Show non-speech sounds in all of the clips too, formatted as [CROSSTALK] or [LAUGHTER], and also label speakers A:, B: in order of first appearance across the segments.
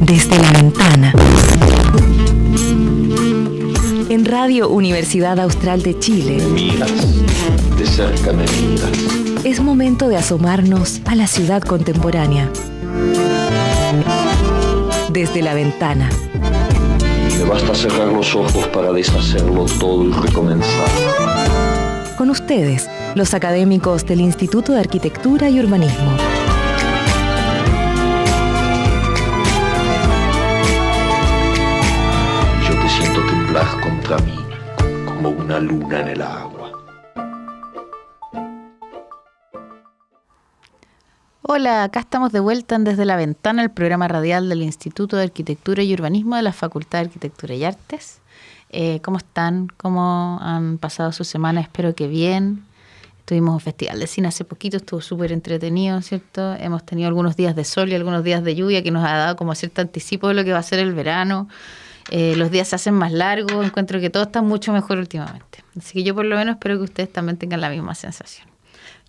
A: Desde la ventana.
B: En Radio Universidad Austral de Chile. miras,
C: de cerca me
B: miras. Es momento de asomarnos a la ciudad contemporánea. Desde la ventana.
C: Me basta cerrar los ojos para deshacerlo todo y recomenzar.
B: Con ustedes, los académicos del Instituto de Arquitectura y Urbanismo.
C: como una luna en el agua.
A: Hola, acá estamos de vuelta en Desde la Ventana, el programa radial del Instituto de Arquitectura y Urbanismo de la Facultad de Arquitectura y Artes. Eh, ¿Cómo están? ¿Cómo han pasado su semana? Espero que bien. Estuvimos un festival de cine hace poquito, estuvo súper entretenido, ¿cierto? Hemos tenido algunos días de sol y algunos días de lluvia que nos ha dado como cierto anticipo de lo que va a ser el verano. Eh, los días se hacen más largos, encuentro que todo está mucho mejor últimamente. Así que yo por lo menos espero que ustedes también tengan la misma sensación.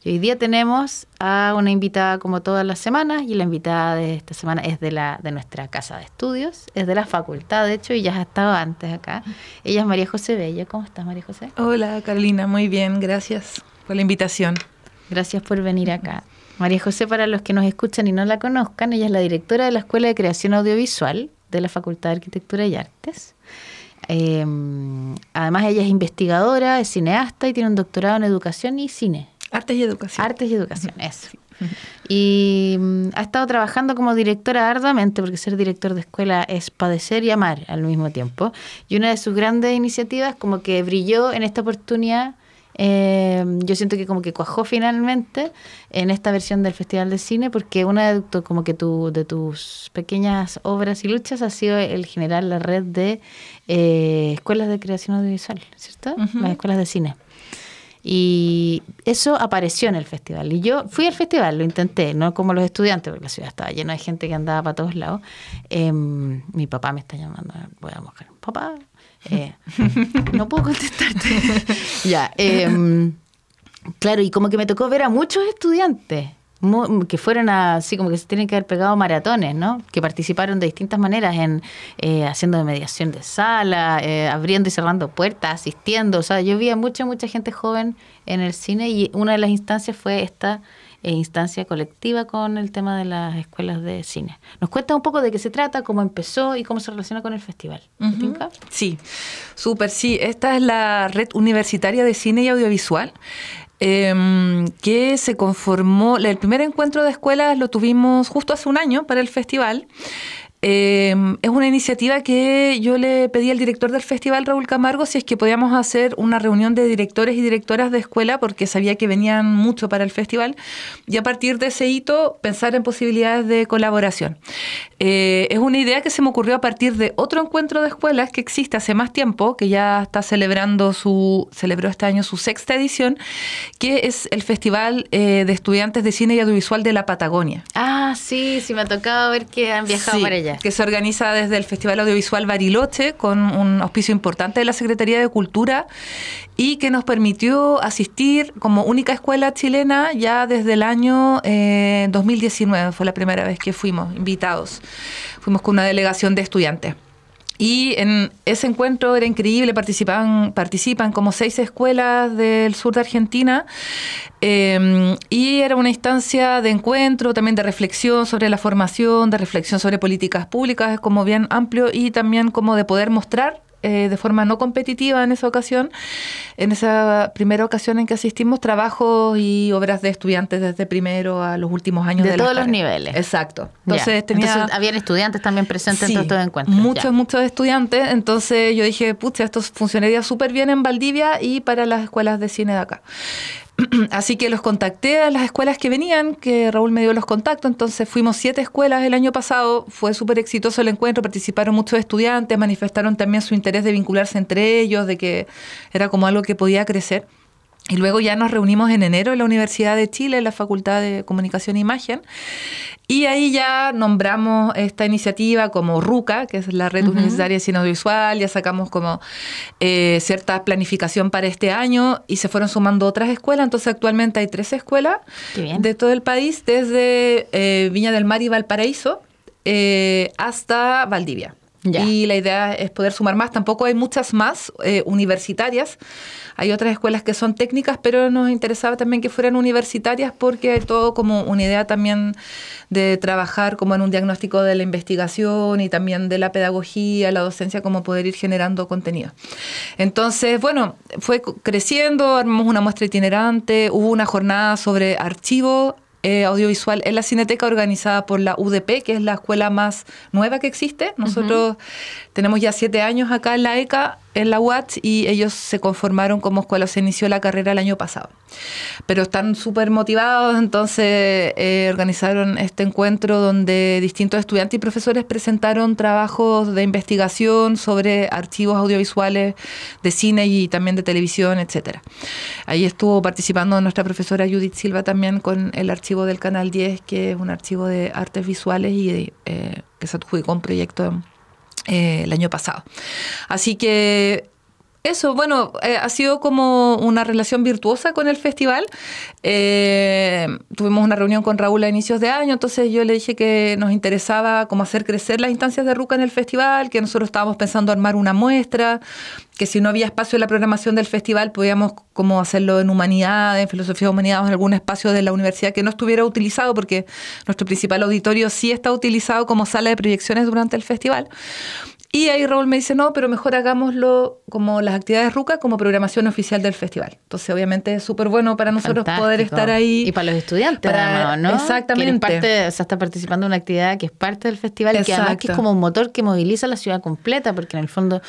A: hoy día tenemos a una invitada como todas las semanas y la invitada de esta semana es de, la, de nuestra casa de estudios, es de la facultad de hecho y ya ha estado antes acá. Ella es María José Bello. ¿Cómo estás María José? Hola Carolina, muy bien, gracias por la invitación. Gracias por venir acá. María José, para los que nos escuchan y no la conozcan, ella es la directora de la Escuela de Creación Audiovisual de la Facultad de Arquitectura y Artes. Em, además, ella es investigadora, es cineasta y tiene un doctorado en educación y cine. Artes y educación. Artes y educación, eso. Y mm, ha estado trabajando como directora arduamente, porque ser director de escuela es padecer y amar al mismo tiempo. Y una de sus grandes iniciativas, como que brilló en esta oportunidad Em, yo siento que como que cuajó finalmente en esta versión del Festival de Cine, porque una de, como que tu, de tus pequeñas obras y luchas ha sido el generar la red de eh, escuelas de creación audiovisual, ¿cierto? Las escuelas de cine. Y eso apareció en el festival. Y yo fui al festival, lo intenté, no como los estudiantes, porque la ciudad estaba llena de gente que andaba para todos lados. Em, mi papá me está llamando, voy a buscar. Papá, eh, [LAUGHS] no puedo contestarte. [LAUGHS] ya. Em, claro, y como que me tocó ver a muchos estudiantes que fueron así como que se tienen que haber pegado maratones, ¿no? Que participaron de distintas maneras en eh, haciendo mediación de sala, eh, abriendo y cerrando puertas, asistiendo. O sea, yo vi a mucha, mucha gente joven en el cine y una de las instancias fue esta e instancia colectiva con el tema de las escuelas de cine. ¿Nos cuenta un poco de qué se trata, cómo empezó y cómo se relaciona con el festival? Sí,
B: súper, sí. Esta es la red universitaria de cine y audiovisual. Em, que se conformó, el primer encuentro de escuelas lo tuvimos justo hace un año para el festival Em, es una iniciativa que yo le pedí al director del festival, Raúl Camargo, si es que podíamos hacer una reunión de directores y directoras de escuela, porque sabía que venían mucho para el festival, y a partir de ese hito pensar en posibilidades de colaboración. Eh, es una idea que se me ocurrió a partir de otro encuentro de escuelas que existe hace más tiempo, que ya está celebrando su, celebró este año su sexta edición, que es el Festival eh, de Estudiantes de Cine y Audiovisual de la Patagonia.
A: Ah, sí, sí, me ha tocado ver que han viajado para
B: allá que se organiza desde el Festival Audiovisual Bariloche con un auspicio importante de la Secretaría de Cultura y que nos permitió asistir como única escuela chilena ya desde el año 2019, eh, fue la primera vez que fuimos invitados. Fuimos con una delegación de estudiantes. Y en ese encuentro era increíble, participan, participan como seis escuelas del sur de Argentina em, y era una instancia de encuentro, también de reflexión sobre la formación, de reflexión sobre políticas públicas, como bien amplio y también como de poder mostrar eh, de forma no competitiva en esa ocasión, en esa primera ocasión en que asistimos, trabajos y obras de estudiantes desde primero a los últimos años. De, de todos los niveles. Exacto. Entonces, habían estudiantes también presentes en todos estos encuentros. Muchos, muchos estudiantes. Entonces yo dije, pucha, esto funcionaría súper bien en Valdivia y para las escuelas de cine de acá. [CLEARS THROAT] Así que los contacté a las escuelas que venían, que Raúl me dio los contactos, entonces fuimos siete escuelas el año pasado, fue súper exitoso el encuentro, participaron muchos estudiantes, manifestaron también su interés de vincularse entre ellos, de que era como algo que podía crecer. Y luego ya nos reunimos en enero en la Universidad de Chile, en la Facultad de Comunicación e Imagen, y ahí ya nombramos esta iniciativa como RUCA, que es la Red Universitaria de Cine Audiovisual, ya sacamos como eh, cierta planificación para este año y se fueron sumando otras escuelas, entonces actualmente hay tres escuelas de todo el país, desde eh, Viña del Mar y Valparaíso eh, hasta Valdivia. Y la idea es poder sumar más. Tampoco hay muchas más eh, universitarias. Hay otras escuelas que son técnicas, pero nos interesaba también que fueran universitarias porque hay todo como una idea también de trabajar como en un diagnóstico de la investigación y también de la pedagogía, la docencia, como poder ir generando contenido. Entonces, bueno, fue creciendo, armamos una muestra itinerante, hubo una jornada sobre archivo, eh, audiovisual en la Cineteca organizada por la UDP, que es la escuela más nueva que existe. Nosotros tenemos ya siete años acá en la ECA en la UAT y ellos se conformaron como escuela, se inició la carrera el año pasado. Pero están súper motivados, entonces eh, organizaron este encuentro donde distintos estudiantes y profesores presentaron trabajos de investigación sobre archivos audiovisuales de cine y también de televisión, etc. Ahí estuvo participando nuestra profesora Judith Silva también con el archivo del Canal 10, que es un archivo de artes visuales y eh, que se adjudicó un proyecto eh, el año pasado. Así que eso, bueno, eh, ha sido como una relación virtuosa con el festival. Eh, tuvimos una reunión con Raúl a inicios de año, entonces yo le dije que nos interesaba cómo hacer crecer las instancias de RUCA en el festival, que nosotros estábamos pensando armar una muestra, que si no había espacio en la programación del festival, podíamos como hacerlo en humanidades, en filosofía de humanidades, en algún espacio de la universidad que no estuviera utilizado, porque nuestro principal auditorio sí está utilizado como sala de proyecciones durante el festival. Y ahí Raúl me dice, no, pero mejor hagámoslo como las actividades RUCA, como programación oficial del festival. Entonces, obviamente es súper bueno para nosotros poder estar ahí.
A: Y para los estudiantes, ¿no? Exactamente. Parte, o sea, está participando en una actividad que es parte del festival, y que además es como un motor que moviliza la ciudad completa, porque en el fondo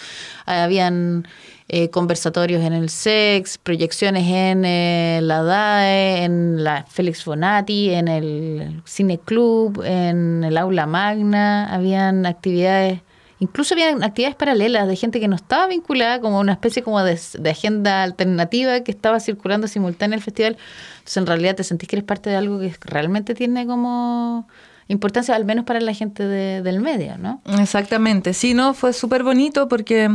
A: eh, habían... Eh, conversatorios en el SEX, proyecciones en eh, la DAE, en la Félix Fonati, en el Cine Club, en el Aula Magna, habían actividades Incluso había actividades paralelas de gente que no estaba vinculada, como una especie como de, agenda alternativa que estaba circulando simultánea al festival. Entonces, en realidad, te sentís que eres parte de algo que realmente tiene como importancia, al menos para la gente del medio, ¿no? Exactamente, sí, no, fue súper bonito porque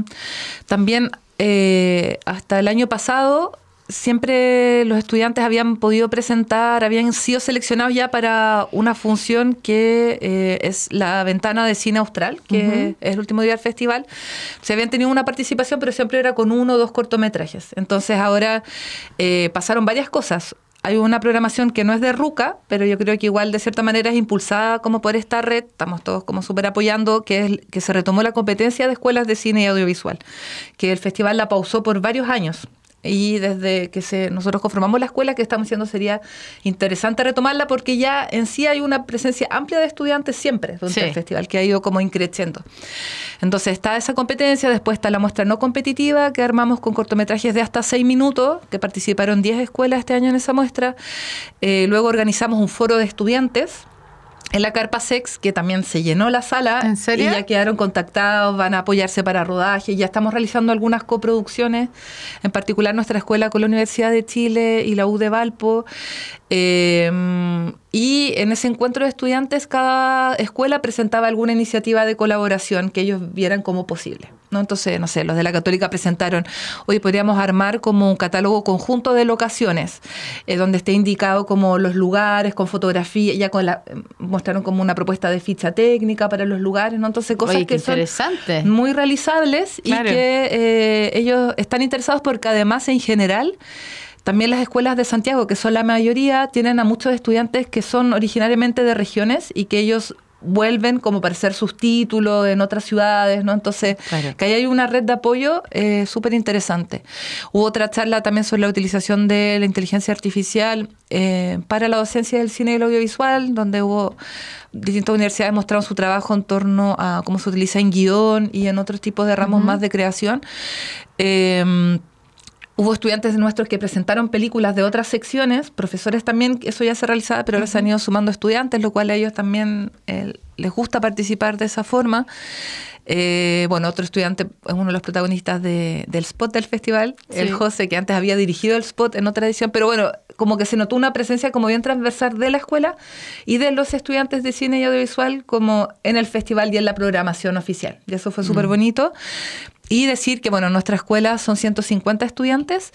B: también eh, hasta el año pasado siempre los estudiantes habían podido presentar, habían sido seleccionados ya para una función que eh, es la ventana de cine austral, que es el último día del festival. Se habían tenido una participación, pero siempre era con uno o dos cortometrajes. Entonces ahora eh, pasaron varias cosas. Hay una programación que no es de RUCA, pero yo creo que igual de cierta manera es impulsada como por esta red, estamos todos como súper apoyando, que, es, que se retomó la competencia de escuelas de cine y audiovisual, que el festival la pausó por varios años y desde que se, nosotros conformamos la escuela, que estamos diciendo sería interesante retomarla porque ya en sí hay una presencia amplia de estudiantes siempre durante el festival, que ha ido como increciendo. Entonces está esa competencia, después está la muestra no competitiva que armamos con cortometrajes de hasta seis minutos, que participaron 10 escuelas este año en esa muestra. Eh, luego organizamos un foro de estudiantes en la carpa sex, que también se llenó la sala. Y ya quedaron contactados, van a apoyarse para rodaje. Ya estamos realizando algunas coproducciones, en particular nuestra escuela con la Universidad de Chile y la U de Valpo. Eh, y en ese encuentro de estudiantes, cada escuela presentaba alguna iniciativa de colaboración que ellos vieran como posible. ¿no? Entonces, no sé, los de la Católica presentaron, hoy podríamos armar como un catálogo conjunto de locaciones, eh, donde esté indicado como los lugares, con fotografía, ya con la, eh, mostraron como una propuesta de ficha técnica para los lugares, ¿no? Entonces, cosas que son muy realizables y que eh, ellos están interesados porque además en general... También las escuelas de Santiago, que son la mayoría, tienen a muchos estudiantes que son originariamente de regiones y que ellos vuelven como para ser sus títulos en otras ciudades, ¿no? Entonces, que ahí hay una red de apoyo eh, súper interesante. Hubo otra charla también sobre la utilización de la inteligencia artificial eh, para la docencia del cine y el audiovisual, donde hubo distintas universidades mostraron su trabajo en torno a cómo se utiliza en guión y en otros tipos de ramos más de creación. Em, Hubo estudiantes nuestros que presentaron películas de otras secciones, profesores también, eso ya se realizaba, pero ahora se han ido sumando estudiantes, lo cual a ellos también eh, les gusta participar de esa forma. Eh, bueno, otro estudiante es uno de los protagonistas del spot del festival, el José, que antes había dirigido el spot en otra edición, pero bueno, como que se notó una presencia como bien transversal de la escuela y de los estudiantes de cine y audiovisual como en el festival y en la programación oficial. Y eso fue mm. súper bonito. Y decir que, bueno, nuestra escuela son 150 estudiantes,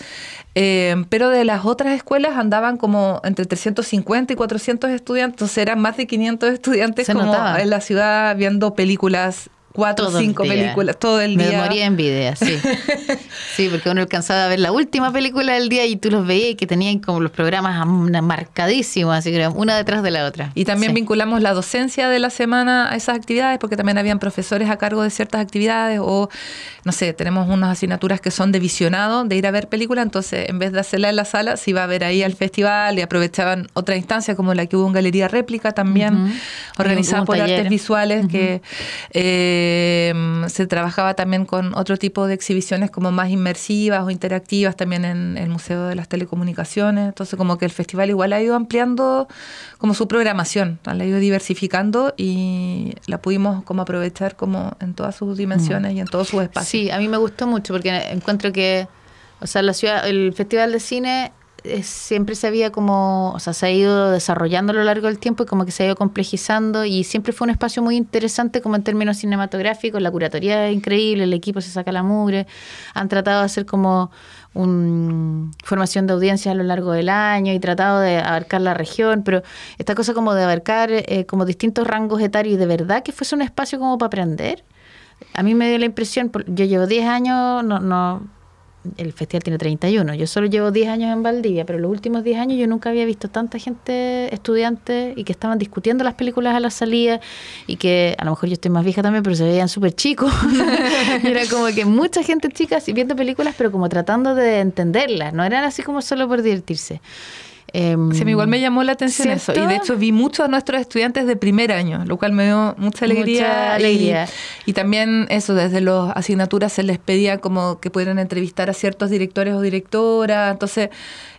B: em, pero de las otras escuelas andaban como entre 350 y 400 estudiantes, eran más de 500 estudiantes en la
A: ciudad viendo películas cuatro o cinco películas todo el día. Me moría envidia, sí. [LAUGHS] sí, porque uno alcanzaba a ver la última película del día y tú los veías que tenían como los programas marcadísimos, así que una detrás de la otra. Y también vinculamos la docencia de la semana
B: a esas actividades, porque también habían profesores a cargo de ciertas actividades o, no sé, tenemos unas asignaturas que son de visionado, de ir a ver películas, entonces en vez de hacerla en la sala, se iba a ver ahí al festival y aprovechaban otra instancia como la que hubo en Galería Réplica también, organizada por artes visuales que... Eh, eh, se trabajaba también con otro tipo de exhibiciones como más inmersivas o interactivas también en el Museo de las Telecomunicaciones. Entonces como que el festival igual ha ido ampliando como su programación, la ha ido diversificando y
A: la pudimos como aprovechar como en todas sus dimensiones y en todos sus espacios. Sí, a mí me gustó mucho porque encuentro que, o sea, la ciudad, el Festival de Cine eh, siempre se había como, o sea, se ha ido desarrollando a lo largo del tiempo y como que se ha ido complejizando y siempre fue un espacio muy interesante como en términos cinematográficos, la curatoría es increíble, el equipo se saca la mugre, han tratado de hacer como un, formación de audiencias a lo largo del año y tratado de abarcar la región, pero esta cosa como de abarcar eh, como distintos rangos etarios de verdad que fuese un espacio como para aprender. A mí me dio la impresión, yo llevo 10 años, no, no el festival tiene 31. Yo solo llevo 10 años en Valdivia, pero los últimos 10 años yo nunca había visto tanta gente estudiante y que estaban discutiendo las películas a la salida y que a lo mejor yo estoy más vieja también, pero se veían súper chicos. [LAUGHS] era como que mucha gente chica viendo películas, pero como tratando de entenderlas. No eran así como solo por divertirse. Em, igual me llamó la atención eso. Y de hecho vi muchos de nuestros estudiantes de primer año, lo cual me dio mucha
B: alegría. Y, también eso, desde las asignaturas se les pedía como que pudieran entrevistar a ciertos directores o directoras. Entonces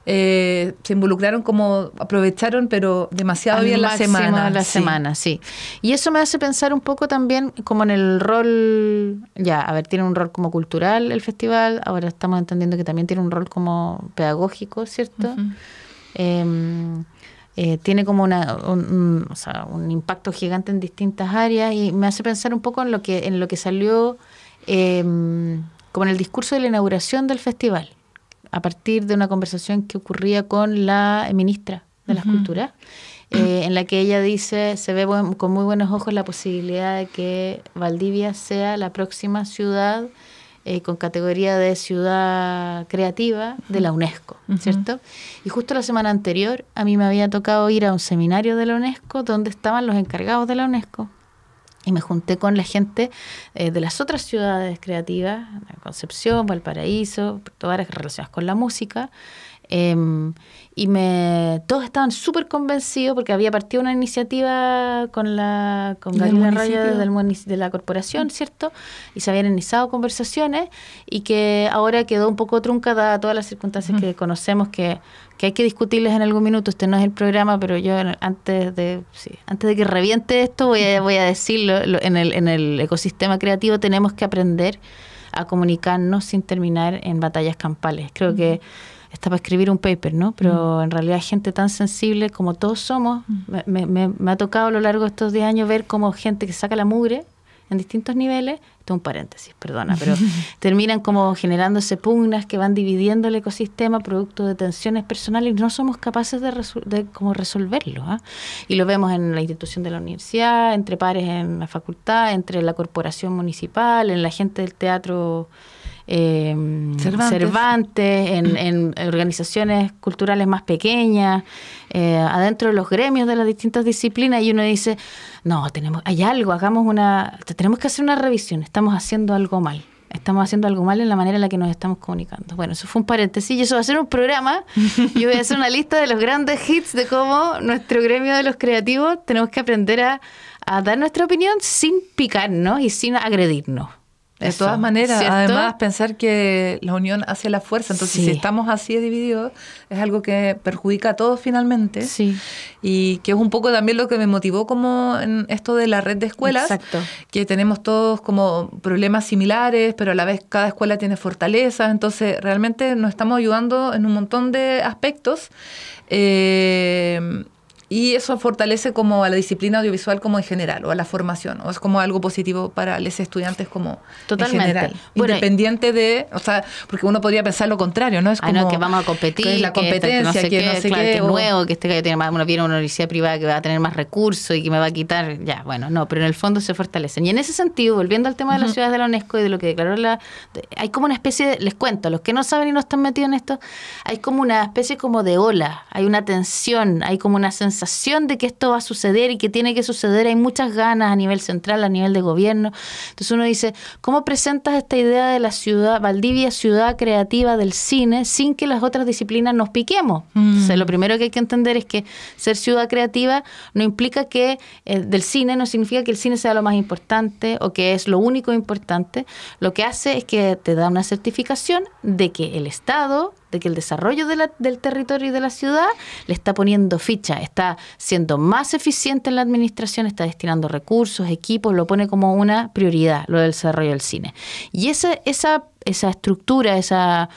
B: eh, se involucraron
A: como, aprovecharon, pero demasiado bien la semana. La semana, sí. Y eso me hace pensar un poco también como en el rol, ya, a ver, tiene un rol como cultural el festival, ahora estamos entendiendo que también tiene un rol como pedagógico, ¿cierto? Em, eh, tiene como un, impacto gigante en distintas áreas y me hace pensar un poco en lo que, en lo que salió em, como en el discurso de la inauguración del festival, a partir de una conversación que ocurría con la ministra de las Culturas, eh, en la que ella dice, se ve con muy buenos ojos la posibilidad de que Valdivia sea la próxima ciudad eh, con categoría de ciudad creativa de la UNESCO, ¿cierto? Y justo la semana anterior a mí me había tocado ir a un seminario de la UNESCO donde estaban los encargados de la UNESCO. Y me junté con la gente eh, de las otras ciudades creativas, Concepción, Valparaíso, todas las relacionadas con la música, Em, y me, todos estaban súper convencidos porque había partido una iniciativa con la con Gabriela Raya de la corporación, ¿cierto? Y se habían iniciado conversaciones y que ahora quedó un poco truncada todas las circunstancias que conocemos que, que, hay que discutirles en algún minuto. Este no es el programa, pero yo antes de antes de que reviente esto voy a, decirlo. en, el, en el ecosistema creativo tenemos que aprender a comunicarnos sin terminar en batallas campales. Creo que está para escribir un paper, ¿no? Pero mm. en realidad gente tan sensible como todos somos, mm. me, ha tocado a lo largo de estos 10 años ver cómo gente que saca la mugre en distintos niveles, esto es un paréntesis, perdona, pero [LAUGHS] terminan como generándose pugnas que van dividiendo el ecosistema producto de tensiones personales y no somos capaces de, de como resolverlo. ¿ah? Y lo vemos en la institución de la universidad, entre pares en la facultad, entre la corporación municipal, en la gente del teatro eh, Cervantes, [CLEARS THROAT] en, organizaciones culturales más pequeñas, eh, adentro de los gremios de las distintas disciplinas, y uno dice, no, tenemos, hay algo, hagamos una, tenemos que hacer una revisión, estamos haciendo algo mal estamos haciendo algo mal en la manera en la que nos estamos comunicando. Bueno, eso fue un paréntesis. Y eso va a ser un programa. Yo voy a hacer una lista de los grandes hits de cómo nuestro gremio de los creativos tenemos que aprender a dar nuestra opinión sin picarnos y sin agredirnos. De todas maneras, además pensar que
B: la unión hace la fuerza, entonces si estamos así divididos es algo que perjudica a todos finalmente sí. y que es un poco también lo que me motivó como en esto de la red de escuelas, Exacto. que tenemos todos como problemas similares, pero a la vez cada escuela tiene fortalezas, entonces realmente nos estamos ayudando en un montón de aspectos. Eh, y eso fortalece como a la disciplina audiovisual como en general, o a la formación, o es como algo positivo para los estudiantes como en general. Bueno, Independiente de, o sea, porque uno podría pensar lo contrario, ¿no? Es ah, como que vamos a competir, que es la competencia, que, no sé, no sé qué, que nuevo,
A: que este que tiene más, uno viene a una universidad privada que va a tener más recursos y que me va a quitar, ya, bueno, no, pero en el fondo se fortalecen. Y en ese sentido, volviendo al tema de las ciudades de la UNESCO y de lo que declaró la, hay como una especie, de, les cuento, los que no saben y no están metidos en esto, hay como una especie como de ola, hay una tensión, hay como una sensación sensación de que esto va a suceder y que tiene que suceder. Hay muchas ganas a nivel central, a nivel de gobierno. Entonces uno dice, ¿cómo presentas esta idea de la ciudad, Valdivia, ciudad creativa del cine, sin que las otras disciplinas nos piquemos? Mm. lo primero que hay que entender es que ser ciudad creativa no implica que eh, del cine, no significa que el cine sea lo más importante o que es lo único importante. Lo que hace es que te da una certificación de que el Estado de que el desarrollo de del territorio y de la ciudad le está poniendo ficha, está siendo más eficiente en la administración, está destinando recursos, equipos, lo pone como una prioridad, lo del desarrollo del cine. Y esa, esa esa estructura, esa,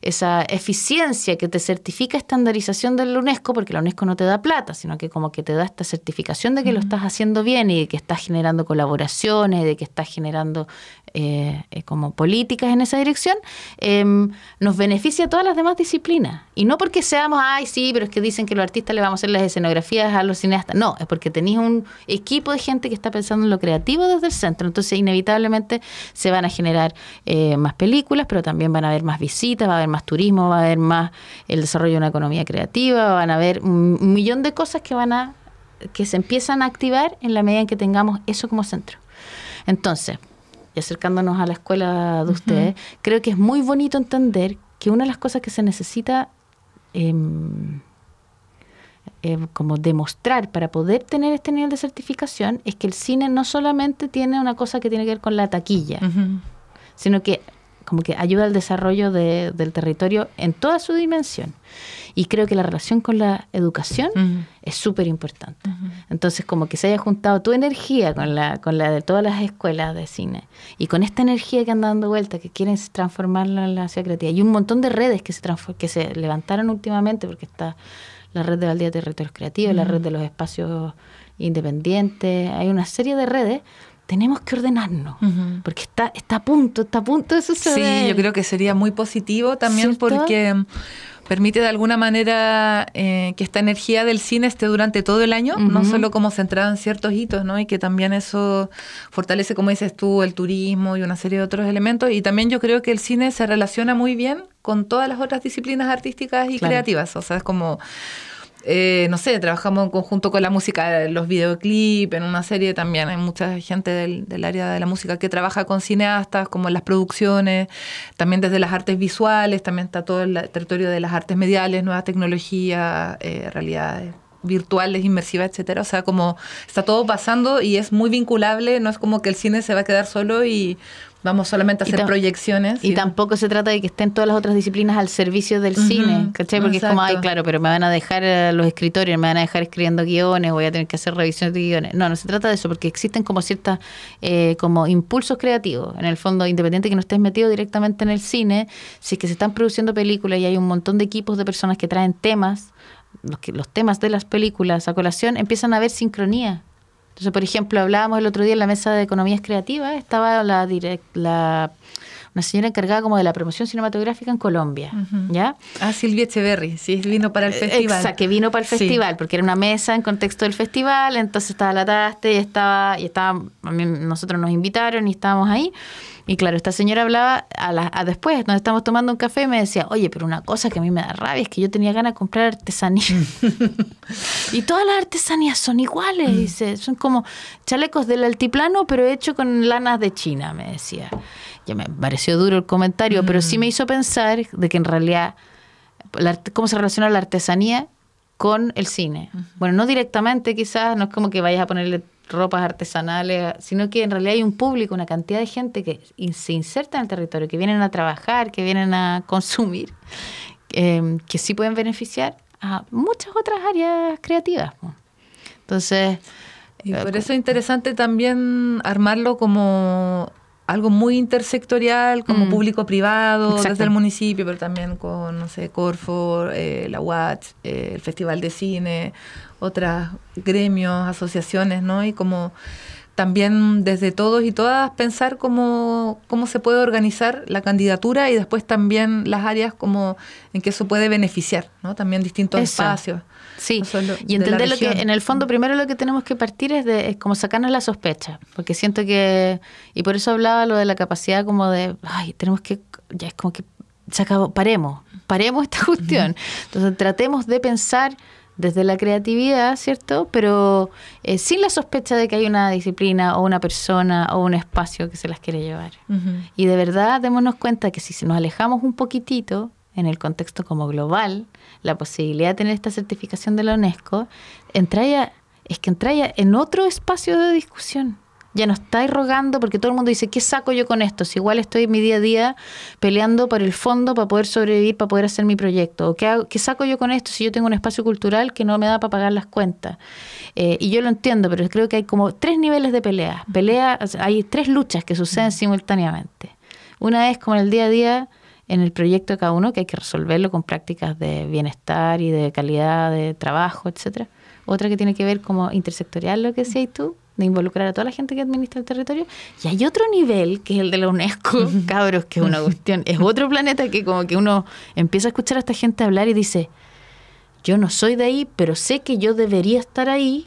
A: esa eficiencia que te certifica estandarización de la UNESCO, porque la UNESCO no te da plata, sino que como que te da esta certificación de que lo estás haciendo bien y de que estás generando colaboraciones, de que estás generando eh, eh, como políticas en esa dirección, em, nos beneficia a todas las demás disciplinas. Y no porque seamos, ay, sí, pero es que dicen que los artistas le vamos a hacer las escenografías a los cineastas. No, es porque tenéis un equipo de gente que está pensando en lo creativo desde el centro. Entonces, inevitablemente se van a generar eh, más películas pero también van a haber más visitas, va a haber más turismo, va a haber más el desarrollo de una economía creativa, van a haber un millón de cosas que van a que se empiezan a activar en la medida en que tengamos eso como centro. Entonces, y acercándonos a la escuela de ustedes, creo que es muy bonito entender que una de las cosas que se necesita em, em, como demostrar para poder tener este nivel de certificación es que el cine no solamente tiene una cosa que tiene que ver con la taquilla, sino que como que ayuda al desarrollo del territorio en toda su dimensión. Y creo que la relación con la educación es súper importante. Entonces, como que se haya juntado tu energía con la, con la de todas las escuelas de cine y con esta energía que anda dando vuelta, que quieren transformarla la ciudad creativa. Y un montón de redes que se, que se levantaron últimamente, porque está la red de Baldía de Territorios Creativos, la red de los espacios independientes, hay una serie de redes tenemos que ordenarnos, porque está, está a punto, está a punto de suceder. Sí, yo creo que sería
B: muy positivo también porque permite de alguna manera eh, que esta energía del cine esté durante todo el año, no solo como centrada en ciertos hitos, ¿no? Y que también eso fortalece, como dices tú, el turismo y una serie de otros elementos. Y también yo creo que el cine se relaciona muy bien con todas las otras disciplinas artísticas y creativas. O sea, es como eh, no sé, trabajamos en conjunto con la música, los videoclips, en una serie también. Hay mucha gente del, área de la música que trabaja con cineastas, como en las producciones, también desde las artes visuales, también está todo el territorio de las artes mediales, nuevas tecnologías, eh, realidades virtuales, inmersivas, etcétera. O sea, como está todo pasando y es muy vinculable, no es como que el cine se va a quedar solo y Vamos solamente a hacer proyecciones. Y, tampoco se trata de
A: que estén todas las otras disciplinas al servicio del cine, ¿cachai? Porque es como, ay, claro, pero me van a dejar eh, los escritores, me van a dejar escribiendo guiones, voy a tener que hacer revisiones de guiones. No, no se trata de eso, porque existen como ciertas, eh, como impulsos creativos. En el fondo, independiente que no estés metido directamente en el cine, si es que se están produciendo películas y hay un montón de equipos de personas que traen temas, los, que, los temas de las películas a colación, empiezan a haber sincronía entonces, por ejemplo, hablábamos el otro día en la mesa de economías creativas, estaba la, una señora encargada como de la promoción cinematográfica en Colombia, ¿ya? Ah, Silvia Echeverri, sí, vino para el eh, festival. Exacto, que vino para el festival, porque era una mesa en contexto del festival, entonces estaba la Taste y estaba, y estaba, nosotros nos invitaron y estábamos ahí. Y claro, esta señora hablaba a, la, después, nos estábamos tomando un café y me decía, oye, pero una cosa que a mí me da rabia es que yo tenía ganas de comprar artesanía. [LAUGHS] y todas las artesanías son iguales, dice, son como chalecos del altiplano, pero hechos con lanas de China, me decía. Ya me pareció duro el comentario, pero sí mm. me hizo pensar de que en realidad, cómo se relaciona la artesanía con el cine. Bueno, no directamente quizás, no es como que vayas a ponerle ropas artesanales, sino que en realidad hay un público, una cantidad de gente que se inserta en el territorio, que vienen a trabajar, que vienen a [LAUGHS] consumir, em, que sí pueden beneficiar a muchas otras áreas creativas. Entonces... Y eh, por eso es interesante también
B: armarlo como algo muy intersectorial, como mm. público-privado, desde el municipio, pero también con, no sé, Corfo, eh, la UAT, eh, el Festival de Cine, otras gremios, asociaciones, ¿no? Y como también desde todos y todas pensar cómo, cómo se puede organizar la candidatura y después también las áreas como en que eso puede beneficiar, ¿no? También distintos espacios. Sí,
A: y entender lo que en el fondo mm. primero lo que tenemos que partir es como sacarnos la sospecha, porque siento que, y por eso hablaba lo de la capacidad como de, ay, tenemos que, ya es como que, se paremos, paremos esta [LAUGHS] cuestión. Entonces tratemos de pensar desde la creatividad, ¿cierto? Pero eh, sin la sospecha de que hay una disciplina o una persona o un espacio que se las quiere llevar. Y de verdad démonos cuenta que si nos alejamos un poquitito en el contexto como global, la posibilidad de tener esta certificación de la UNESCO, es que entraya en otro espacio de discusión. Ya no estáis rogando porque todo el mundo dice, ¿qué saco yo con esto? Si igual estoy en mi día a día peleando por el fondo para poder sobrevivir, para poder hacer mi proyecto. ¿O qué, saco yo con esto si yo tengo un espacio cultural que no me da para pagar las cuentas? Eh, y yo lo entiendo, pero creo que hay como tres niveles de peleas. Pelea, hay tres luchas que suceden simultáneamente. Una es como en el día a día en el proyecto de cada uno que hay que resolverlo con prácticas de bienestar y de calidad de trabajo, etcétera. Otra que tiene que ver como intersectorial, lo que decías tú, de involucrar a toda la gente que administra el territorio. Y hay otro nivel, que es el de la UNESCO, [LAUGHS] [LAUGHS] cabros, que es una cuestión, es otro planeta que como que uno empieza a escuchar a esta gente hablar y dice, yo no soy de ahí, pero sé que yo debería estar ahí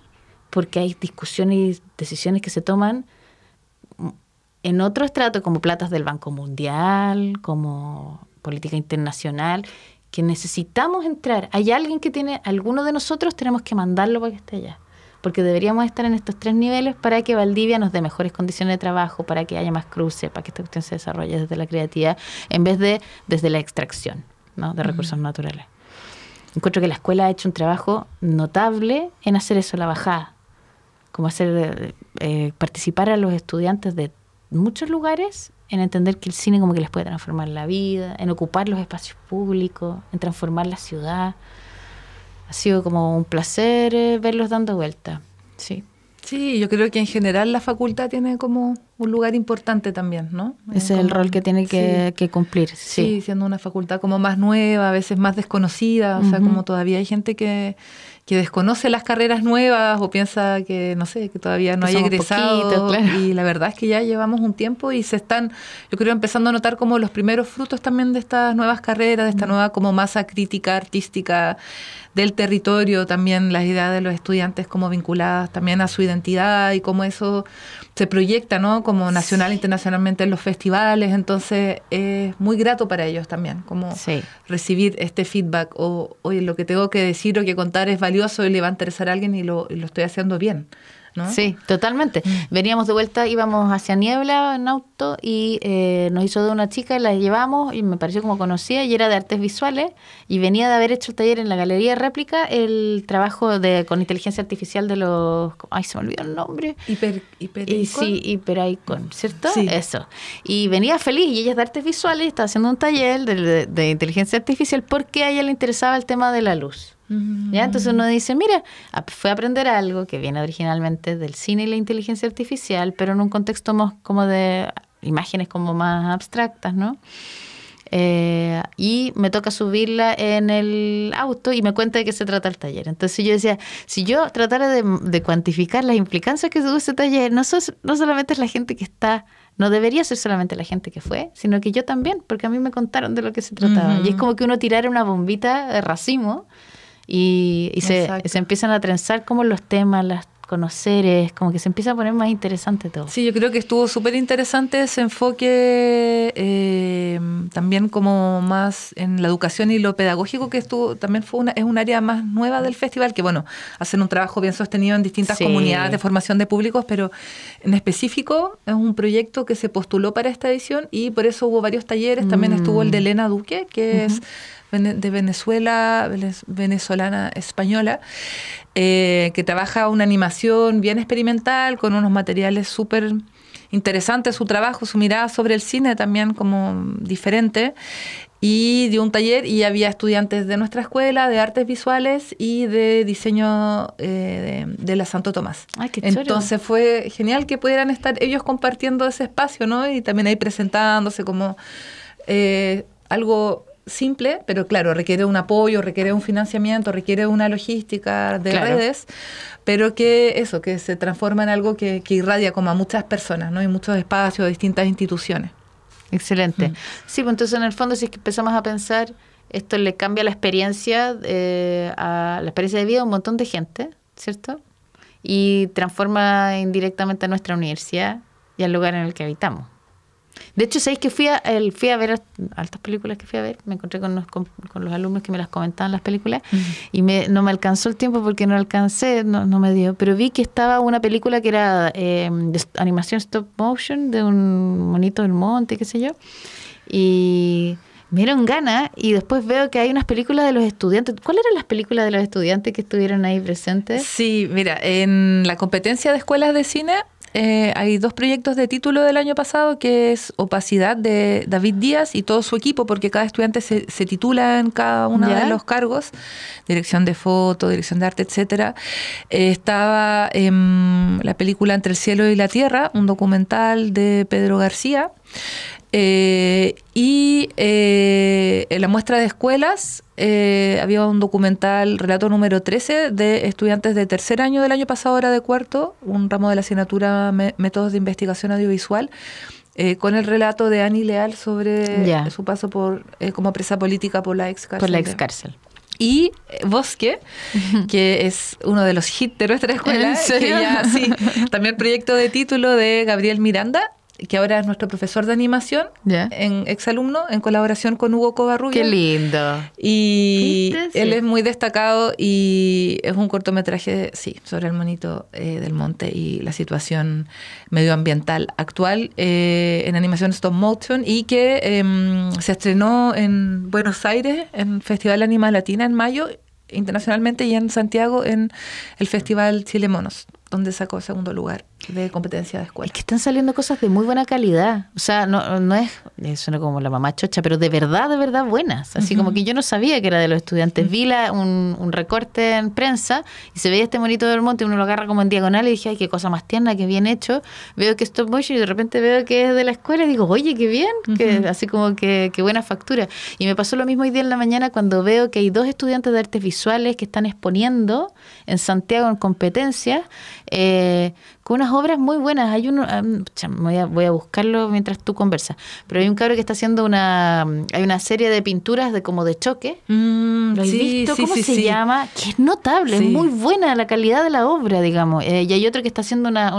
A: porque hay discusiones y decisiones que se toman en otro estrato, como platas del Banco Mundial, como política internacional, que necesitamos entrar. Hay alguien que tiene, alguno de nosotros tenemos que mandarlo para que esté allá. Porque deberíamos estar en estos tres niveles para que Valdivia nos dé mejores condiciones de trabajo, para que haya más cruces, para que esta cuestión se desarrolle desde la creatividad, en vez de desde la extracción ¿no? de recursos naturales. Encuentro que la escuela ha hecho un trabajo notable en hacer eso, la bajada, como hacer eh, eh, participar a los estudiantes de muchos lugares en entender que el cine como que les puede transformar la vida, en ocupar los espacios públicos, en transformar la ciudad. Ha sido como un placer eh, verlos dando vuelta. Sí.
B: Sí, yo creo que en general la facultad tiene como un lugar importante también, ¿no? Ese es el rol
A: que tiene que, cumplir. Sí.
B: siendo una facultad como más nueva, a veces más desconocida, o sea, como todavía hay gente que, que desconoce las carreras nuevas o piensa que, no sé, que todavía no hay egresado. Y la verdad es que ya llevamos un tiempo y se están, yo creo, empezando a notar como los primeros frutos también de estas nuevas carreras, de esta nueva como masa crítica artística del territorio, también las ideas de los estudiantes como vinculadas también a su identidad y cómo eso se proyecta, ¿no? Como nacional, internacionalmente en los festivales, entonces es muy grato para ellos también, como recibir este feedback o, oye, lo que tengo que decir o que contar es valioso
A: y le va a interesar a alguien y lo, y lo estoy haciendo bien. Sí, totalmente. Mm. Veníamos de vuelta, íbamos hacia Niebla en auto y eh, nos hizo de una chica, y la llevamos y me pareció como conocía y era de artes visuales y venía de haber hecho el taller en la Galería Réplica el trabajo de con inteligencia artificial de los... Ay, se me olvidó el nombre. Hiper, y, sí, Hipericon, ¿cierto? Sí. Eso. Y venía feliz y ella es de artes visuales y estaba haciendo un taller de, de inteligencia artificial porque a ella le interesaba el tema de la luz. Entonces uno dice, mira, fue a aprender algo que viene originalmente del cine y la inteligencia artificial, pero en un contexto más como de imágenes como más abstractas, ¿no? Eh, y me toca subirla en el auto y me cuenta de qué se trata el taller. Entonces yo decía, si yo tratara de, cuantificar las implicancias que tuvo ese taller, no, solamente es la gente que está, no debería ser solamente la gente que fue, sino que yo también, porque a mí me contaron de lo que se trataba. Y es como que uno tirara una bombita de racimo y, se, se, empiezan a trenzar como los temas, las conoceres, como que se empieza a poner más interesante todo. Sí, yo creo que estuvo súper interesante ese enfoque eh, también como
B: más en la educación y lo pedagógico que estuvo, también fue una, es un área más nueva del festival, que bueno, hacen un trabajo bien sostenido en distintas comunidades de formación de públicos, pero en específico es un proyecto que se postuló para esta edición y por eso hubo varios talleres, también mm. estuvo el de Elena Duque, que es de Venezuela, venezolana española, eh, que trabaja una animación bien experimental, con unos materiales súper interesantes, su trabajo, su mirada sobre el cine también como diferente. Y dio un taller y había estudiantes de nuestra escuela de artes visuales y de diseño eh, de, la Santo Tomás. Entonces fue genial que pudieran estar ellos compartiendo ese espacio, ¿no? Y también ahí presentándose como eh, algo simple, pero claro, requiere un apoyo, requiere un financiamiento, requiere una logística de redes, pero que eso, que se transforma en algo que, irradia como a muchas personas,
A: ¿no? Y muchos espacios, distintas instituciones. Excelente. Mm. Sí, pues entonces en el fondo si es que empezamos a pensar, esto le cambia la experiencia, eh, a la experiencia de vida a un montón de gente, ¿cierto? Y transforma indirectamente a nuestra universidad y al lugar en el que habitamos. De hecho, sabéis que fui a, el, fui a ver altas películas que fui a ver, me encontré con los, los alumnos que me las comentaban las películas y me, no me alcanzó el tiempo porque no alcancé, no, no me dio, pero vi que estaba una película que era em, de animación stop motion de un monito del monte, qué sé yo, y me dieron ganas y después veo que hay unas películas de los estudiantes. ¿Cuáles eran las películas de los estudiantes que estuvieron ahí presentes? Sí, mira, en la competencia de escuelas de cine eh, hay dos
B: proyectos de título del año pasado, que es Opacidad de David Díaz y todo su equipo, porque cada estudiante se, titula en cada uno de los cargos, dirección de foto, dirección de arte, etc. Eh, estaba en la película Entre el cielo y la tierra, un documental de Pedro García. Eh, y la muestra de escuelas eh, había un documental, relato número 13, de estudiantes de tercer año del año pasado, era de cuarto, un ramo de la asignatura Métodos de Investigación Audiovisual, eh, con el relato de Annie Leal sobre su paso por eh, como presa política por la ex cárcel. y Bosque, que es uno de los hits de nuestra escuela. sí, [LAUGHS] también proyecto de título de Gabriel Miranda que ahora es nuestro profesor de animación, en exalumno, en colaboración con Hugo Covarrubia. Qué lindo. Y él es muy destacado y es un cortometraje, sí, sobre el monito eh, del monte y la situación medioambiental actual eh, en animación stop motion y que em, se estrenó en Buenos Aires, en Festival Anima Latina en mayo internacionalmente y en Santiago en el Festival Chile Monos, donde sacó segundo lugar de competencia de escuela. Es que
A: están saliendo cosas de muy buena calidad. O sea, no, no es, eh, suena como la mamá chocha, pero de verdad, de verdad buenas. Así como que yo no sabía que era de los estudiantes. Vi un, un, recorte en prensa y se veía este monito del monte y uno lo agarra como en diagonal y dije, ay, qué cosa más tierna, qué bien hecho. Veo que es stop y de repente veo que es de la escuela y digo, oye, qué bien, que, así como que, buena factura. Y me pasó lo mismo hoy día en la mañana cuando veo que hay dos estudiantes de artes visuales que están exponiendo en Santiago en competencias eh, con unas obras muy buenas. Hay uno, voy, a, buscarlo mientras tú conversas, pero hay un cabro que está haciendo una, hay una serie de pinturas de como de choque. Mm, ¿Lo has visto? ¿Cómo se llama? Que es notable, es muy buena la calidad de la obra, digamos. Eh, y hay otro que está haciendo una,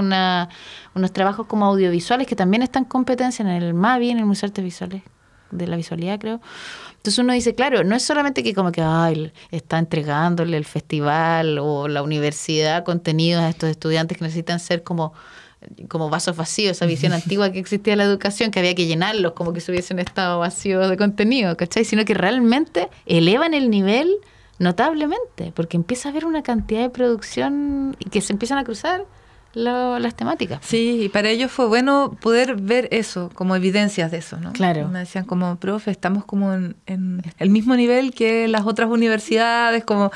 A: unos trabajos como audiovisuales que también están en competencia en el MAVI, en el Museo de Artes Visuales de la Visualidad, creo. Entonces uno dice, claro, no es solamente que como que Ay, está entregándole el festival o la universidad contenidos a estos estudiantes que necesitan ser como como vasos vacíos, esa visión [LAUGHS] antigua que existía de la educación, que había que llenarlos como que se hubiesen estado vacíos de contenido, ¿cachai? Sino que realmente elevan el nivel notablemente, porque empieza a haber una cantidad de producción y que se empiezan a cruzar las temáticas. Sí, y para ellos fue
B: bueno poder ver eso, como evidencias de eso, ¿no? Claro. Me decían como, profe, estamos como en, el mismo nivel que las otras universidades, como,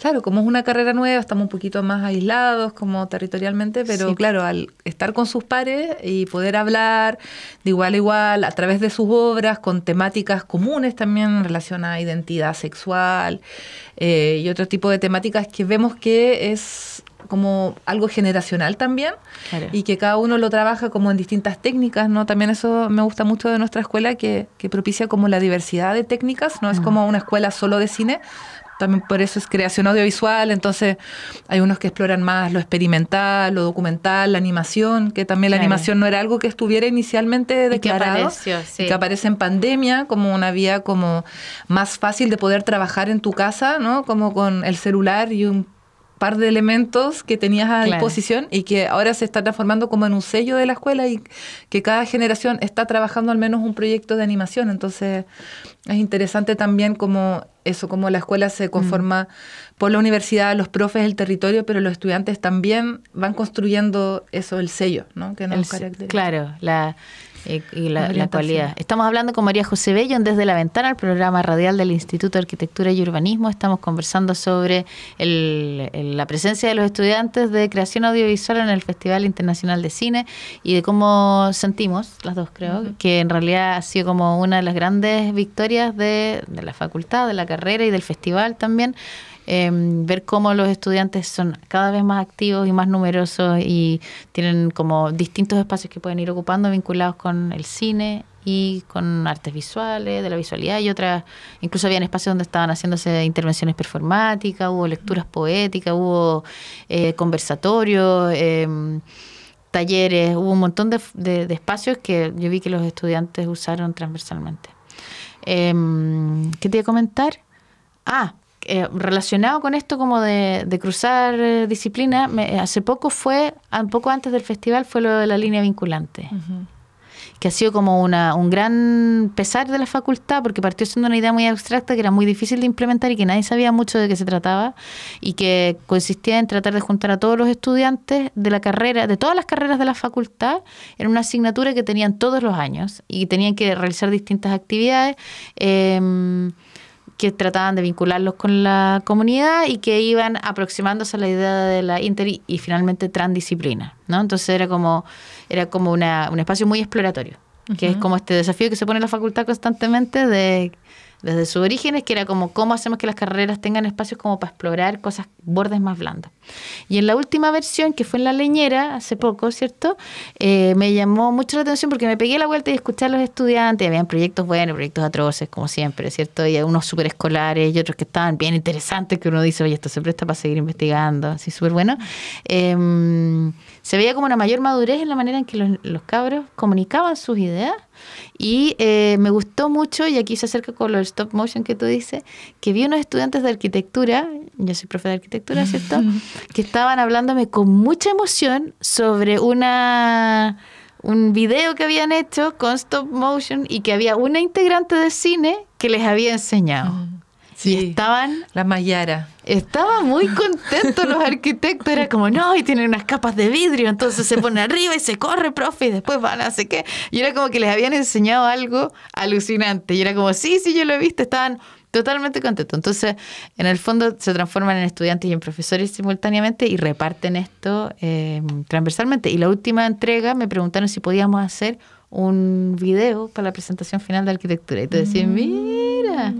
B: claro, como es una carrera nueva, estamos un poquito más aislados como territorialmente, pero claro, al estar con sus pares y poder hablar de igual a igual a través de sus obras, con temáticas comunes también en relación a identidad sexual eh, y otro tipo de temáticas que vemos que es como algo generacional también y que cada uno lo trabaja como en distintas técnicas, ¿no? También eso me gusta mucho de nuestra escuela que, propicia como la diversidad de técnicas, no es como una escuela solo de cine, también por eso es creación audiovisual, entonces hay unos que exploran más lo experimental, lo documental, la animación, que también la animación no era algo que estuviera inicialmente declarado, que, que, aparece en pandemia como una vía como más fácil de poder trabajar en tu casa, ¿no? Como con el celular y un par de elementos que tenías a disposición y que ahora se está transformando como en un sello de la escuela y que cada generación está trabajando al menos un proyecto de animación. Entonces es interesante también como eso, como la escuela se conforma. Mm por la universidad, los profes, del territorio, pero los estudiantes también van construyendo eso, el sello, ¿no? Claro,
A: la, eh, y, cualidad. Estamos hablando con María José Bellón desde la ventana, el programa radial del Instituto de Arquitectura y Urbanismo. Estamos conversando sobre la presencia de los estudiantes de creación audiovisual en el Festival Internacional de Cine y de cómo sentimos, las dos creo, que en realidad ha sido como una de las grandes victorias de, de la facultad, de la carrera y del festival también Em, ver cómo los estudiantes son cada vez más activos y más numerosos y tienen como distintos espacios que pueden ir ocupando vinculados con el cine y con artes visuales, de la visualidad y otras, incluso habían espacios donde estaban haciéndose intervenciones performáticas, hubo lecturas poéticas, hubo eh, conversatorios. Em, talleres, hubo un montón de, espacios que yo vi que los estudiantes usaron transversalmente. Em, ¿Qué te iba a comentar? Ah, eh, relacionado con esto como de, cruzar disciplinas eh, disciplina, hace poco fue, un ah, poco antes del festival, fue lo de la línea vinculante. que ha sido como una, un gran pesar de la facultad, porque partió siendo una idea muy abstracta que era muy difícil de implementar y que nadie sabía mucho de qué se trataba, y que consistía en tratar de juntar a todos los estudiantes de la carrera, de todas las carreras de la facultad, en una asignatura que tenían todos los años y tenían que realizar distintas actividades. Eh, que trataban de vincularlos con la comunidad y que iban aproximándose a la idea de la inter y, finalmente transdisciplina, ¿no? Entonces era como, era como un espacio muy exploratorio, que es como este desafío que se pone la facultad constantemente de desde sus orígenes, que era como cómo hacemos que las carreras tengan espacios como para explorar cosas, bordes más blandos. Y en la última versión, que fue en La Leñera, hace poco, ¿cierto? Eh, me llamó mucho la atención porque me pegué la vuelta y escuché a los estudiantes, habían proyectos buenos, proyectos atroces, como siempre, ¿cierto? Y unos súper escolares y otros que estaban bien interesantes, que uno dice, oye, esto se presta para seguir investigando, así súper bueno. Em, se veía como una mayor madurez en la manera en que los, los cabros comunicaban sus ideas y eh, me gustó mucho, y aquí se acerca con los stop motion que tú dices, que vi unos estudiantes de arquitectura, yo soy profe de arquitectura, ¿cierto? [LAUGHS] que estaban hablándome con mucha emoción sobre una un video que habían hecho con stop motion y que había una integrante de cine que les había enseñado. Mm estaban. La Mayara. Estaban muy contentos los arquitectos. Era como, no, y tienen unas capas de vidrio, entonces se pone arriba y se corre, profe, y después van a hacer qué. Y era como que les habían enseñado algo alucinante. Y era como, sí, sí, yo lo he visto. Estaban totalmente contentos. Entonces, en el fondo se transforman en estudiantes y en profesores simultáneamente y reparten esto eh, transversalmente. Y la última entrega me preguntaron si podíamos hacer un video para la presentación final de arquitectura. Y te decían, mira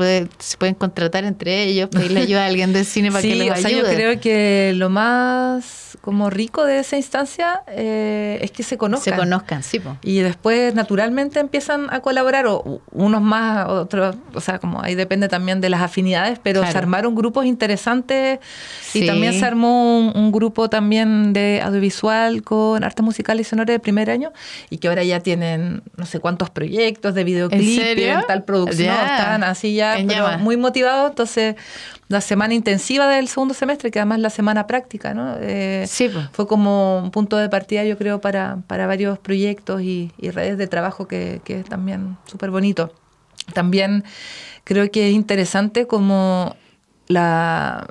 A: se, pueden contratar entre ellos, pedirle ayuda a alguien del cine para [LAUGHS] que les ayude. Yo creo
B: que lo más como rico de esa instancia eh, es que se conozcan. Se conozcan, sí. Y después naturalmente empiezan a colaborar, o unos más, otros, o sea, como ahí depende también de las afinidades, pero se armaron grupos interesantes y también se armó un, grupo también de audiovisual con arte musical y sonora de primer año y que ahora ya tienen no sé cuántos proyectos de videoclip, tal producción, están así ya muy motivado. Entonces, la semana intensiva del segundo semestre, que además es la semana práctica, ¿no? Eh, fue como un punto de partida, yo creo, para, para varios proyectos y, redes de trabajo que, es también súper bonito. También creo que es interesante como la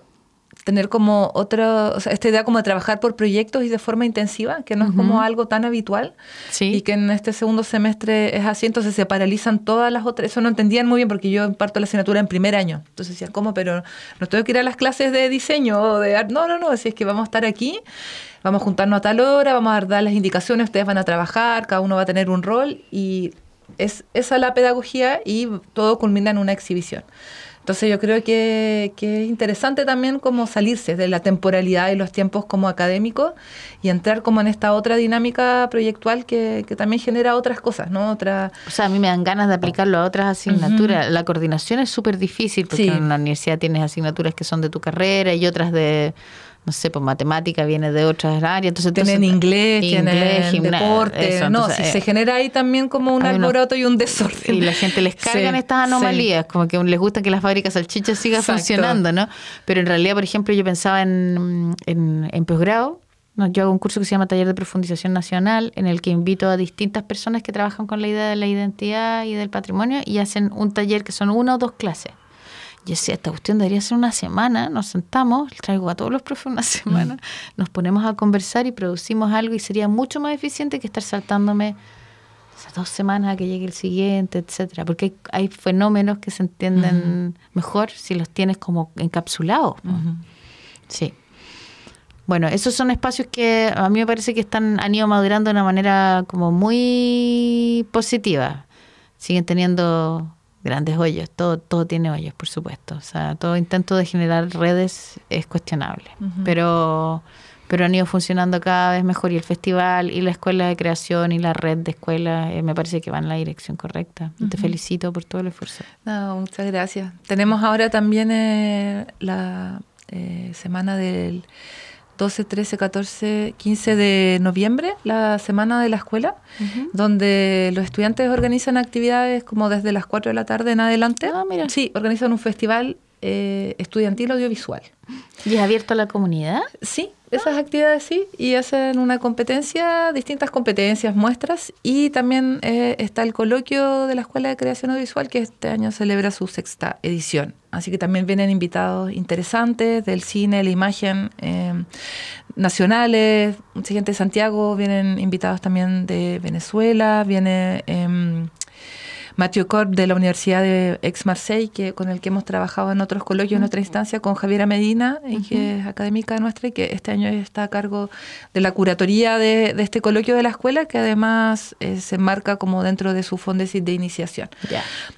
B: tener como otra, esta idea como de trabajar por proyectos y de forma intensiva, que no es como algo tan habitual y que en este segundo semestre es así, entonces se paralizan todas las otras, eso no entendían muy bien porque yo imparto la asignatura en primer año, entonces decían, ¿cómo? Pero no tengo que ir a las clases de diseño o de arte, no, no, no, así es que vamos a estar aquí vamos a juntarnos a tal hora, vamos a dar las indicaciones, ustedes van a trabajar, cada uno va a tener un rol y es esa la pedagogía y todo culmina en una exhibición. Entonces yo creo que, es interesante también como salirse de la temporalidad y los tiempos como académicos y entrar como en esta otra dinámica proyectual que, también genera otras cosas,
A: ¿no? Otra... O sea, a mí me dan ganas de aplicarlo a otras asignaturas. La coordinación es súper difícil porque en la universidad tienes asignaturas que son de tu carrera y otras de no sé, pues matemática viene de otras áreas. Entonces, tienen inglés, tienen deporte. no, se eh, genera ahí también como un alboroto y un desorden. Y la gente les [LAUGHS] cargan estas anomalías, como que les gusta que las fábricas salchichas sigan funcionando, ¿no? Pero en realidad, por ejemplo, yo pensaba en, en, posgrado. yo hago un curso que se llama Taller de Profundización Nacional, en el que invito a distintas personas que trabajan con la idea de la identidad y del patrimonio y hacen un taller que son una o dos clases. Yo decía, esta cuestión debería ser una semana, nos sentamos, traigo a todos los profes una [LAUGHS] semana, nos ponemos a conversar y producimos algo y sería mucho más eficiente que estar saltándome esas dos semanas a que llegue el siguiente, etcétera, porque hay, fenómenos que se entienden mejor si los tienes como encapsulados. Sí. Bueno, esos son espacios que a mí me parece que están, han ido madurando de una manera como muy positiva. Siguen teniendo grandes hoyos, todo, todo tiene hoyos, por supuesto. O sea, todo intento de generar redes es cuestionable, pero, pero han ido funcionando cada vez mejor y el festival y la escuela de creación y la red de escuelas eh, me parece que van en la dirección correcta. Te felicito por todo el esfuerzo.
B: muchas gracias. Tenemos ahora también eh, la eh, semana del 12, 13, 14, 15 de noviembre, la semana de la escuela, donde los estudiantes organizan actividades como desde las 4 de la tarde en adelante. Ah, sí, organizan un festival eh, estudiantil audiovisual. ¿Y es abierto a la comunidad? Sí, esas actividades sí, y hacen una competencia, distintas competencias, muestras, y también eh, está el coloquio de la Escuela de Creación Audiovisual que este año celebra su sexta edición. Así que también vienen invitados interesantes del cine, la imagen, eh, nacionales, gente de Santiago, vienen invitados también de Venezuela, viene... Em, Mathieu Corp de la Universidad de Ex Marseille, que, con el que hemos trabajado en otros coloquios en otra instancia, con Javiera Medina, eh, que es académica nuestra y que este año está a cargo de la curatoría de, este coloquio de la escuela, que además eh, se enmarca como dentro de su fondesis de iniciación.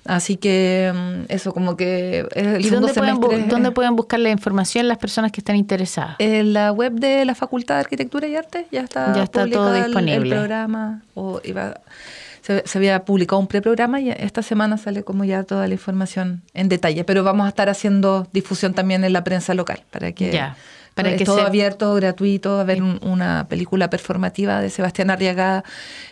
B: Así
A: que mm, eso, como que... Eh, ¿Y dónde pueden, dónde pueden buscar la información las personas que están interesadas?
B: En la web de la Facultad de Arquitectura y Arte ya está, ya está todo disponible. El, el programa. O iba, se, había publicado un preprograma y esta semana sale como ya toda la información en detalle. Pero vamos a estar haciendo difusión también en la prensa local para que... para todo abierto, gratuito, a ver una película performativa de Sebastián Arriaga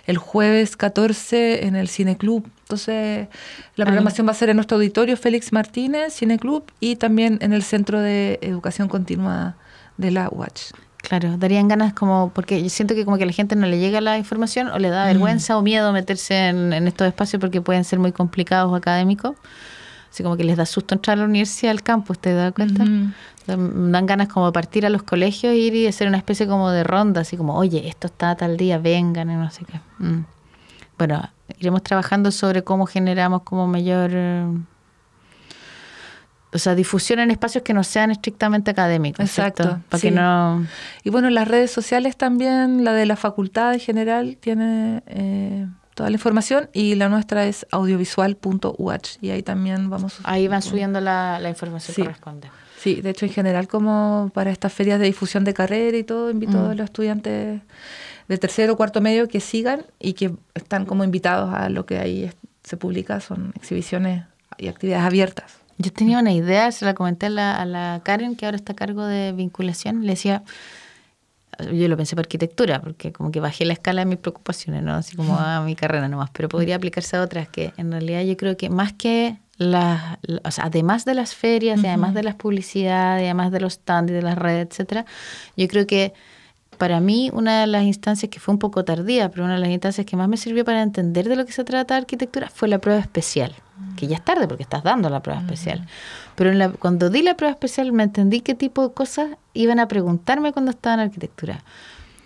B: el jueves 14 en el Cineclub. Entonces, la programación va a ser en nuestro auditorio Félix Martínez, Club, y también en el Centro de Educación
A: Continua de la UACH. Claro, darían ganas como, porque yo siento que como que a la gente no le llega la información o le da mm. vergüenza o miedo meterse en, estos espacios porque pueden ser muy complicados académicos. Así como que les da susto entrar a la universidad, al campus, ¿te das cuenta? Dan ganas como de partir a los colegios, ir y hacer una especie como de ronda, así como, oye, esto está tal día, vengan y no sé qué. Mm. Bueno, iremos trabajando sobre cómo generamos como mayor eh, o sea, difusión en espacios que no sean estrictamente académicos. Exacto. Para que no...
B: Y bueno, las redes sociales también, la de la facultad en general, tiene eh, toda la información y la nuestra es audiovisual.uh y ahí también vamos... Ahí van subiendo la, información sí. corresponde. Sí, de hecho en general como para estas ferias de difusión de carrera y todo, invito a mm. los estudiantes de tercero o cuarto medio que sigan y que están como invitados a lo que ahí se publica, son exhibiciones
A: y actividades abiertas. Yo tenía una idea, se la comenté a la, Karen, que ahora está a cargo de vinculación, le decía, yo lo pensé por arquitectura, porque como que bajé la escala de mis preocupaciones, ¿no? Así como a ah, mi carrera nomás, pero podría aplicarse a otras que en realidad yo creo que más que las, o sea, además de las ferias, además de las publicidades, además de los stands, de las redes, etcétera, yo creo que para mí una de las instancias que fue un poco tardía, pero una de las instancias que más me sirvió para entender de lo que se trata de arquitectura fue la prueba especial que ya es tarde porque estás dando la prueba especial. Pero cuando di la prueba especial me entendí qué tipo de cosas iban a preguntarme cuando estaba en arquitectura.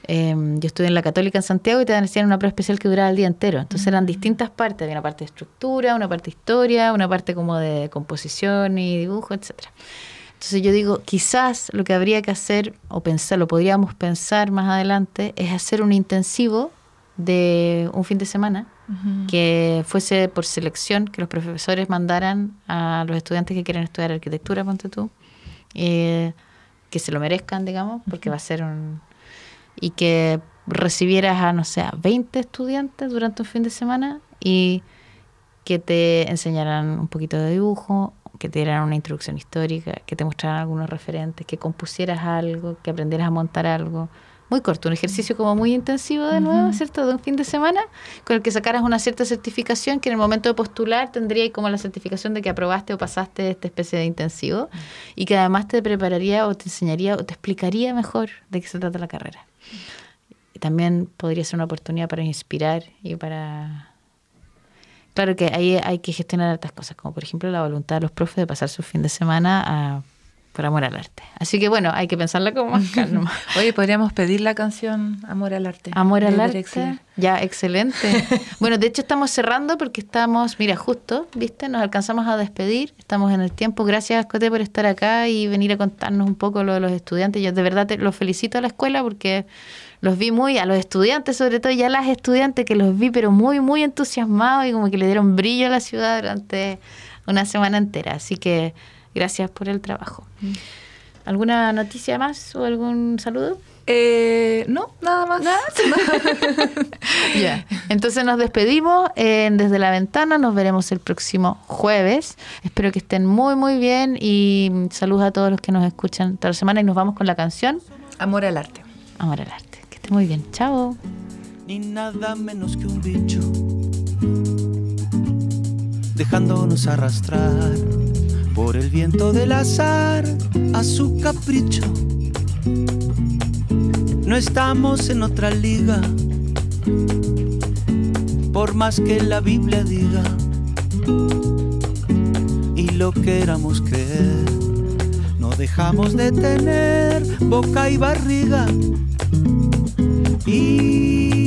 A: Em, yo estudié en la Católica en Santiago y te hacían una prueba especial que duraba el día entero. Entonces eran distintas partes. Había una parte de estructura, una parte historia, una parte como de composición y dibujo, etc. Entonces yo digo, quizás lo que habría que hacer o pensar, lo podríamos pensar más adelante, es hacer un intensivo de un fin de semana que fuese por selección, que los profesores mandaran a los estudiantes que quieren estudiar arquitectura, ponte tú, que se lo merezcan, digamos, porque va a ser un... y que recibieras a, no sé, a 20 estudiantes durante un fin de semana y que te enseñaran un poquito de dibujo, que te dieran una introducción histórica, que te mostraran algunos referentes, que compusieras algo, que aprendieras a montar algo, muy corto, un ejercicio como muy intensivo de nuevo, ¿cierto? De un fin de semana, con el que sacaras una cierta certificación que en el momento de postular tendría como la certificación de que aprobaste o pasaste esta especie de intensivo y que además te prepararía o te enseñaría o te explicaría mejor de qué se trata la carrera. también podría ser una oportunidad para inspirar y para Claro que ahí hay que gestionar otras cosas, como por ejemplo la voluntad de los profes de pasar su fin de semana a por amor al arte. Así que bueno, hay que pensarla como más [LAUGHS] calma. Oye, podríamos pedir la canción Amor al arte. Amor al arte. Ya, excelente. [LAUGHS] bueno, de hecho estamos cerrando porque estamos, mira, justo, ¿viste? Nos alcanzamos a despedir, estamos en el tiempo. Gracias, Cote, por estar acá y venir a contarnos un poco lo de los estudiantes. Yo de verdad te, los felicito a la escuela porque los vi muy, a los estudiantes sobre todo, y a las estudiantes que los vi pero muy, muy entusiasmados y como que le dieron brillo a la ciudad durante una semana entera. Así que Gracias por el trabajo. Mm. ¿Alguna noticia más o algún saludo? Eh, no, nada más. ¿Nada? [LAUGHS] Entonces nos despedimos desde la ventana. Nos veremos el próximo jueves. Espero que estén muy, muy bien. Y saludos a todos los que nos escuchan toda la semana. Y nos vamos con la canción Amor al arte. Amor al arte. Que esté muy bien. Chao. Ni
C: nada menos que un bicho. Dejándonos arrastrar por el viento del azar a su capricho. No estamos en otra liga, por más que la Biblia diga y lo queramos creer. No dejamos de tener boca y barriga y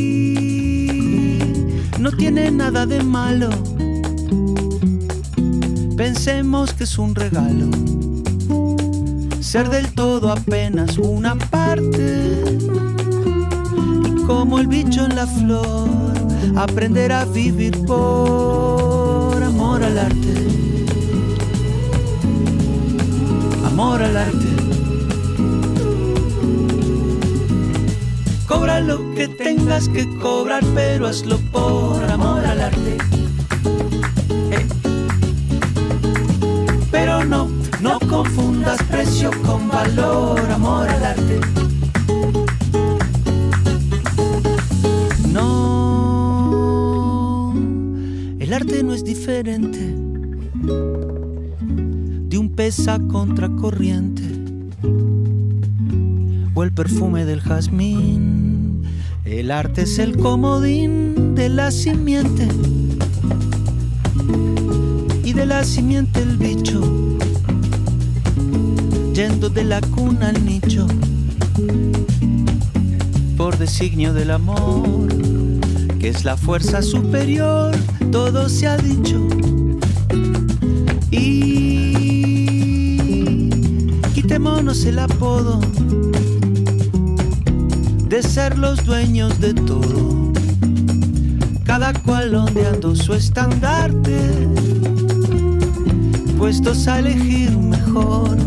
C: no tiene nada de malo pensemos que es un regalo. Ser del todo apenas una parte. como el bicho en la flor, aprender a vivir por amor al arte. Amor al arte. Cobra lo que tengas que cobrar, pero hazlo por amor al arte. confundas precio con valor, amor al arte. No, el arte no es diferente de un pesa contracorriente o el perfume del jazmín. El arte es el comodín de la simiente y de la simiente el bicho yendo de la cuna al nicho, por designio del amor, que es la fuerza superior, todo se ha dicho. Y quitémonos el apodo de ser los dueños de todo, cada cual ondeando su estandarte, puestos a elegir mejor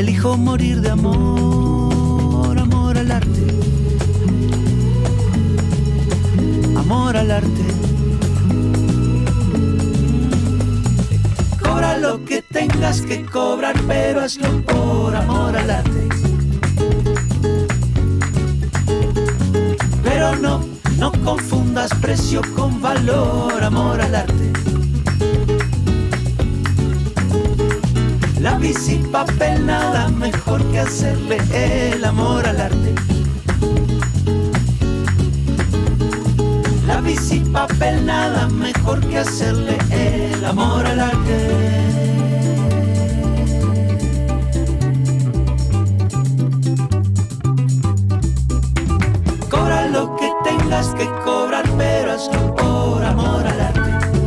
C: elijo morir de amor, amor al arte, amor al arte. Cobra lo que tengas que cobrar, pero hazlo por amor al arte. Pero no, no confundas precio con valor, amor al arte. La bici, papel, nada mejor que hacerle el amor al arte. La bici, papel, nada mejor que hacerle el amor al arte. Cobra lo que tengas que cobrar, pero hazlo por amor al arte.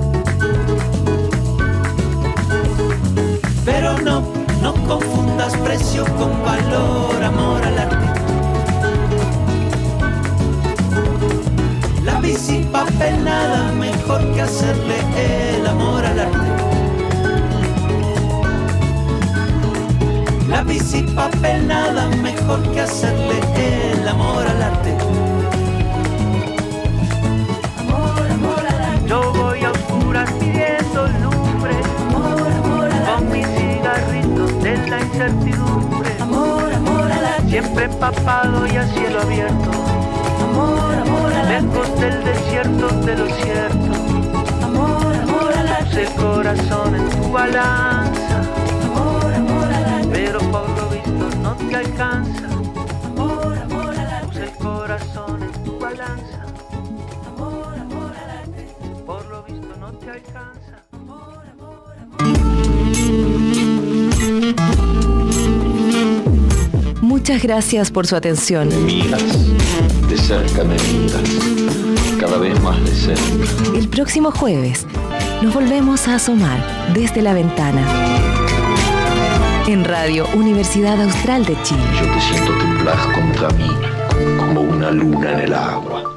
C: confundas precio con valor, amor al arte. La bici papel nada mejor que hacerle el amor al arte. La bici papel nada mejor que hacerle el amor al arte. empapado y a cielo abierto. Amor, amor, lejos del desierto de lo cierto. Amor, amor, el corazón en tu balanza. Amor, amor, pero por lo visto no te alcanza.
B: Muchas gracias por su atención.
C: miras, de cerca me miras, cada vez más de
B: cerca. El próximo jueves nos volvemos a asomar desde la ventana. En Radio Universidad Austral de Chile. Yo
C: te siento temblar contra mí como una luna en el agua.